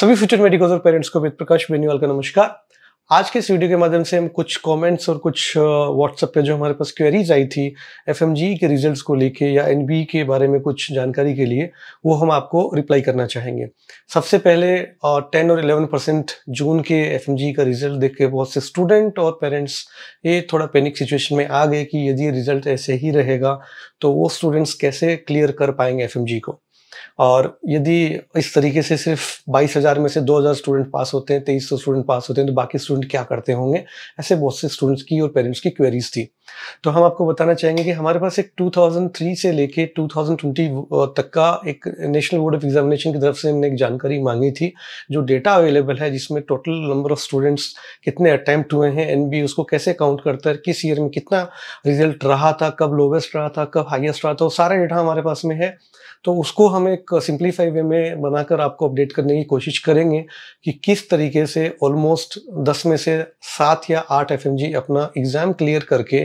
सभी future medicals और parents को वेद प्रकाश बेनीवाल का नमस्कार आज के इस वीडियो के माध्यम से हम कुछ कमेंट्स और कुछ व्हाट्सएप पे जो हमारे पास क्वेरीज आई थी एफ e के रिजल्ट्स को लेके या एन e के बारे में कुछ जानकारी के लिए वो हम आपको रिप्लाई करना चाहेंगे सबसे पहले टेन और इलेवन परसेंट जून के एफ e का रिजल्ट देख के बहुत से स्टूडेंट और पेरेंट्स ये थोड़ा पैनिक सिचुएशन में आ गए कि यदि रिजल्ट ऐसे ही रहेगा तो वो स्टूडेंट्स कैसे क्लियर कर पाएंगे एफ को और यदि इस तरीके से सिर्फ बाईस हज़ार में से दो हज़ार स्टूडेंट पास होते हैं तेईस सौ स्टूडेंट पास होते हैं तो बाकी स्टूडेंट क्या करते होंगे ऐसे बहुत से स्टूडेंट्स की और पेरेंट्स की क्वेरीज थी तो हम आपको बताना चाहेंगे कि हमारे पास एक 2003 से लेके 2020 तक का एक नेशनल बोर्ड ऑफ एग्जामिनेशन की तरफ से हमने एक जानकारी मांगी थी जो डेटा अवेलेबल है जिसमें टोटल नंबर ऑफ स्टूडेंट्स कितने अटैम्प्ट हुए हैं एन उसको कैसे काउंट करता है किस ईयर में कितना रिजल्ट रहा था कब लोवेस्ट रहा था कब हाइएस्ट रहा था वो सारा डेटा हमारे पास में है तो उसको हम एक सिंप्लीफाई वे में बनाकर आपको अपडेट करने की कोशिश करेंगे कि किस तरीके से ऑलमोस्ट दस में से सात या आठ एफ अपना एग्ज़ाम क्लियर करके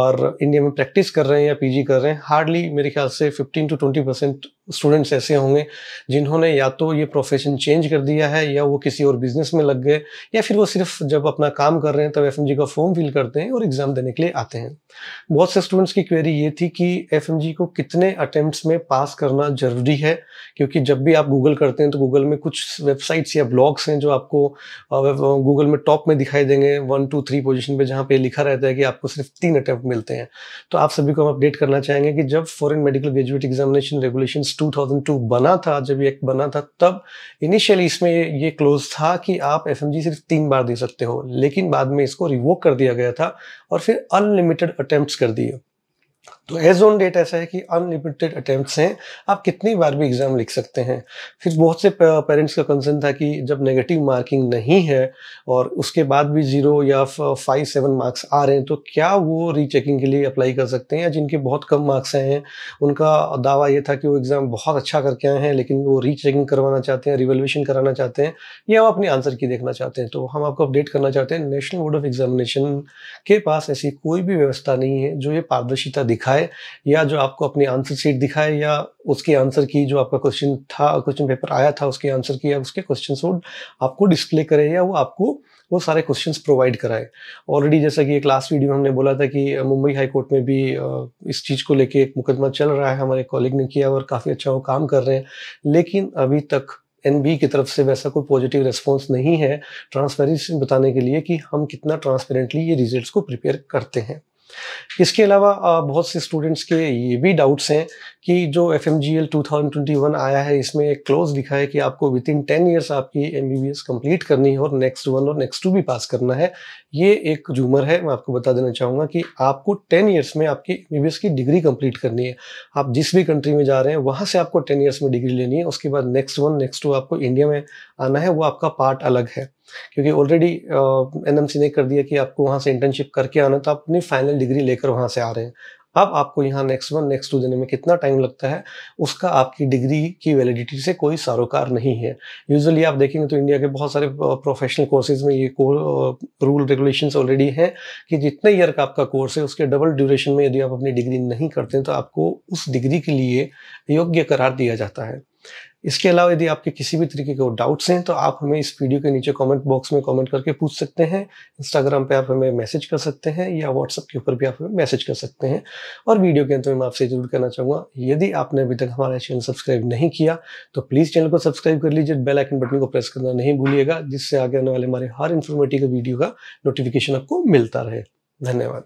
और इंडिया में प्रैक्टिस कर रहे हैं या पीजी कर रहे हैं हार्डली मेरे ख्याल से 15 टू 20 परसेंट स्टूडेंट्स ऐसे होंगे जिन्होंने या तो ये प्रोफेशन चेंज कर दिया है या वो किसी और बिजनेस में लग गए या फिर वो सिर्फ जब अपना काम कर रहे हैं तब एफ का फॉर्म फिल करते हैं और एग्ज़ाम देने के लिए आते हैं बहुत से स्टूडेंट्स की क्वेरी ये थी कि एफ को कितने अटैम्प्ट में पास करना ज़रूरी है क्योंकि जब भी आप गूगल करते हैं तो गूगल में कुछ वेबसाइट्स या ब्लॉग्स हैं जो आपको गूगल में टॉप में दिखाई देंगे वन टू थ्री पोजिशन पर जहाँ पर लिखा रहता है कि आपको सिर्फ तीन अटैम्प्ट मिलते हैं तो आप सभी को हम अपडेट करना चाहेंगे कि जब foreign medical graduate examination regulation 2002 बना था जब ये एक्ट बना था तब इनिशियली इसमें ये क्लोज था कि आप एफ सिर्फ तीन बार दे सकते हो लेकिन बाद में इसको रिवोक कर दिया गया था और फिर अनलिमिटेड अटैम्प्ट कर दिए तो एज ऑन डेट ऐसा है कि अनलिमिटेड अटेम्प्ट हैं आप कितनी बार भी एग्ज़ाम लिख सकते हैं फिर बहुत से पेरेंट्स का कंसर्न था कि जब नेगेटिव मार्किंग नहीं है और उसके बाद भी ज़ीरो या फाइव सेवन मार्क्स आ रहे हैं तो क्या वो रीचेकिंग के लिए अप्लाई कर सकते हैं या जिनके बहुत कम मार्क्स आए हैं उनका दावा ये था कि वो एग्ज़ाम बहुत अच्छा करके आए हैं लेकिन वो रीचेकिंग करवाना चाहते हैं रिवेल्यूशन कराना चाहते हैं या हम अपने आंसर की देखना चाहते हैं तो हम आपको अपडेट करना चाहते हैं नेशनल बोर्ड ऑफ एग्जामिनेशन के पास ऐसी कोई भी व्यवस्था नहीं है जो ये पारदर्शिता दिखाए या जो आपको अपनी आंसर शीट दिखाए या उसके आंसर की जो आपका क्वेश्चन था क्वेश्चन पेपर आया था उसके आंसर की या उसके क्वेश्चन वो आपको डिस्प्ले करे या वो आपको वो सारे क्वेश्चंस प्रोवाइड कराए ऑलरेडी जैसा कि एक लास्ट वीडियो में हमने बोला था कि मुंबई हाई कोर्ट में भी इस चीज़ को लेके एक मुकदमा चल रहा है हमारे कॉलिग ने किया और काफ़ी अच्छा वो काम कर रहे हैं लेकिन अभी तक एन की तरफ से वैसा कोई पॉजिटिव रेस्पॉन्स नहीं है ट्रांसपेरेंसी बताने के लिए कि हम कितना ट्रांसपेरेंटली ये रिजल्ट को प्रिपेयर करते हैं इसके अलावा बहुत से स्टूडेंट्स के ये भी डाउट्स हैं कि जो F M G L two thousand twenty one आया है इसमें एक क्लोज लिखा है कि आपको विद इन टेन ईयर्स आपकी M B B S complete करनी है और नेक्स्ट वन और नेक्स्ट टू भी पास करना है ये एक जूमर है मैं आपको बता देना चाहूँगा कि आपको टेन ईयर्स में आपकी एम बी बी एस की डिग्री कम्प्लीट करनी है आप जिस भी कंट्री में जा रहे हैं वहाँ से आपको टेन ईयर्स में डिग्री लेनी है उसके बाद नेक्स्ट वन नेक्स्ट टू आपको इंडिया में आना है वो आपका पार्ट अलग है क्योंकि ऑलरेडी एन ने कर दिया कि आपको वहाँ से इंटर्नशिप करके आना तो आप अपनी फाइनल डिग्री लेकर वहाँ से आ रहे हैं अब आपको यहाँ नेक्स्ट वन नेक्स्ट टू देने में कितना टाइम लगता है उसका आपकी डिग्री की वैलिडिटी से कोई सारोकार नहीं है यूजुअली आप देखेंगे तो इंडिया के बहुत सारे प्रोफेशनल कोर्सेज में ये रूल रेगुलेशन ऑलरेडी हैं कि जितने ईयर का आपका कोर्स है उसके डबल ड्यूरेशन में यदि आप अपनी डिग्री नहीं करते हैं तो आपको उस डिग्री के लिए योग्य करार दिया जाता है इसके अलावा यदि आपके किसी भी तरीके के डाउट्स हैं तो आप हमें इस वीडियो के नीचे कमेंट बॉक्स में कमेंट करके पूछ सकते हैं इंस्टाग्राम पे आप हमें मैसेज कर सकते हैं या व्हाट्सअप के ऊपर भी आप हमें मैसेज कर सकते हैं और वीडियो के अंत में मैं आपसे जरूर करना चाहूँगा यदि आपने अभी तक हमारा चैनल सब्सक्राइब नहीं किया तो प्लीज़ चैनल को सब्सक्राइब कर लीजिए बेल आइकन बटन को प्रेस करना नहीं भूलिएगा जिससे आगे आने वाले हमारे हर इन्फॉर्मेटिव वीडियो का नोटिफिकेशन आपको मिलता रहे धन्यवाद